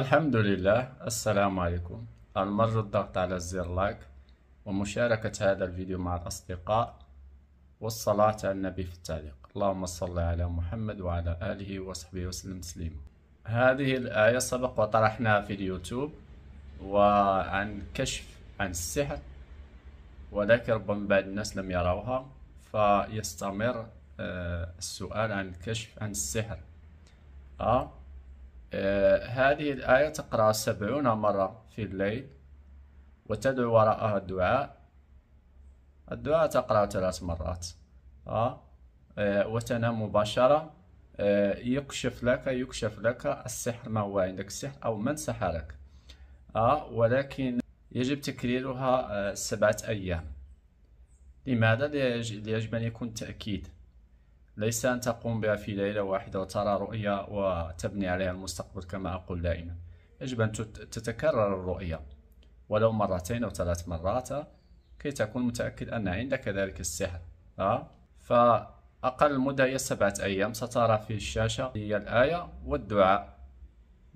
الحمد لله السلام عليكم المرة الضغط على زر لايك ومشاركة هذا الفيديو مع الأصدقاء والصلاة على النبي في التعليق اللهم صل على محمد وعلى آله وصحبه وسلم تسليما هذه الآية سبق وطرحناها في اليوتيوب وعن كشف عن السحر ولكن ربما بعض الناس لم يروها فيستمر السؤال عن الكشف عن السحر أه آه، هذه الآية تقرأ سبعون مرة في الليل وتدعو وراءها الدعاء الدعاء تقرأ ثلاث مرات آه. آه. وتنام مباشرة آه. يكشف لك يكشف لك السحر ما هو عندك السحر أو من سحرك آه. ولكن يجب تكريرها آه، سبعة أيام لماذا؟ ليجب أن يكون تأكيد ليس أن تقوم بها في ليلة واحدة وترى رؤية وتبني عليها المستقبل كما أقول دائما يجب أن تتكرر الرؤية ولو مرتين أو ثلاث مرات كي تكون متأكد أن عندك ذلك السحر أه؟ فأقل مدة هي سبعة أيام سترى في الشاشة هي الآية والدعاء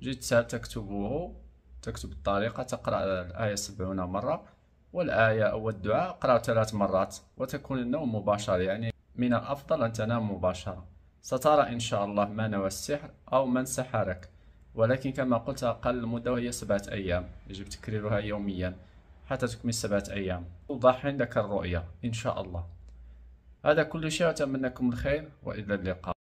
جد تكتبه تكتب الطريقة تقرأ الآية سبعون مرة والآية أو الدعاء قرأ ثلاث مرات وتكون النوم مباشر يعني من الأفضل أن تنام مباشرة سترى إن شاء الله ما نوى السحر أو من سحرك ولكن كما قلت أقل مدة وهي سبعة أيام يجب تكريرها يوميا حتى تكمل سبعة أيام توضح عندك الرؤية إن شاء الله هذا كل شيء لكم الخير وإلى اللقاء